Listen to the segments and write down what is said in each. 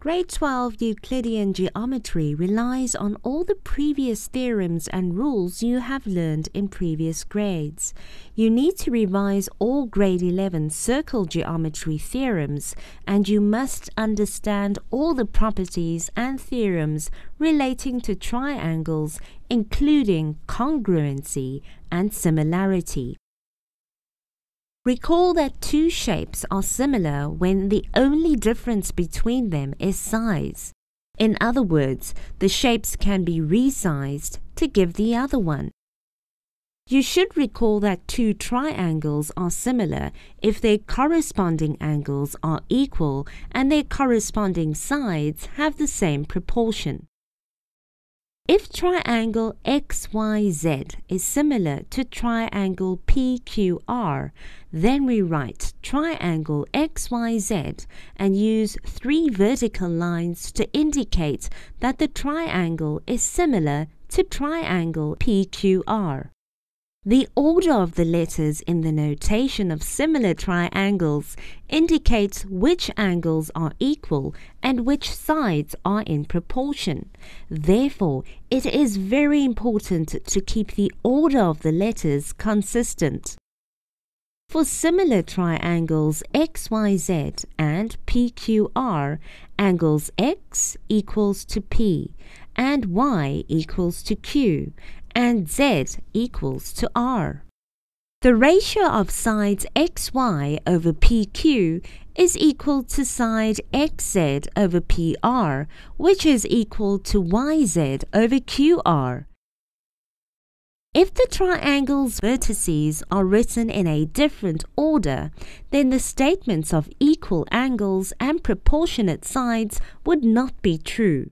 Grade 12 Euclidean geometry relies on all the previous theorems and rules you have learned in previous grades. You need to revise all grade 11 circle geometry theorems and you must understand all the properties and theorems relating to triangles including congruency and similarity. Recall that two shapes are similar when the only difference between them is size. In other words, the shapes can be resized to give the other one. You should recall that two triangles are similar if their corresponding angles are equal and their corresponding sides have the same proportion. If triangle XYZ is similar to triangle PQR, then we write triangle XYZ and use three vertical lines to indicate that the triangle is similar to triangle PQR. The order of the letters in the notation of similar triangles indicates which angles are equal and which sides are in proportion. Therefore, it is very important to keep the order of the letters consistent. For similar triangles XYZ and PQR, angles X equals to P and Y equals to Q and z equals to r. The ratio of sides xy over pq is equal to side xz over pr, which is equal to yz over qr. If the triangle's vertices are written in a different order, then the statements of equal angles and proportionate sides would not be true.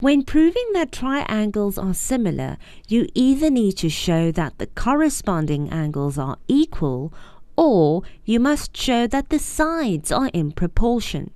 When proving that triangles are similar, you either need to show that the corresponding angles are equal or you must show that the sides are in proportion.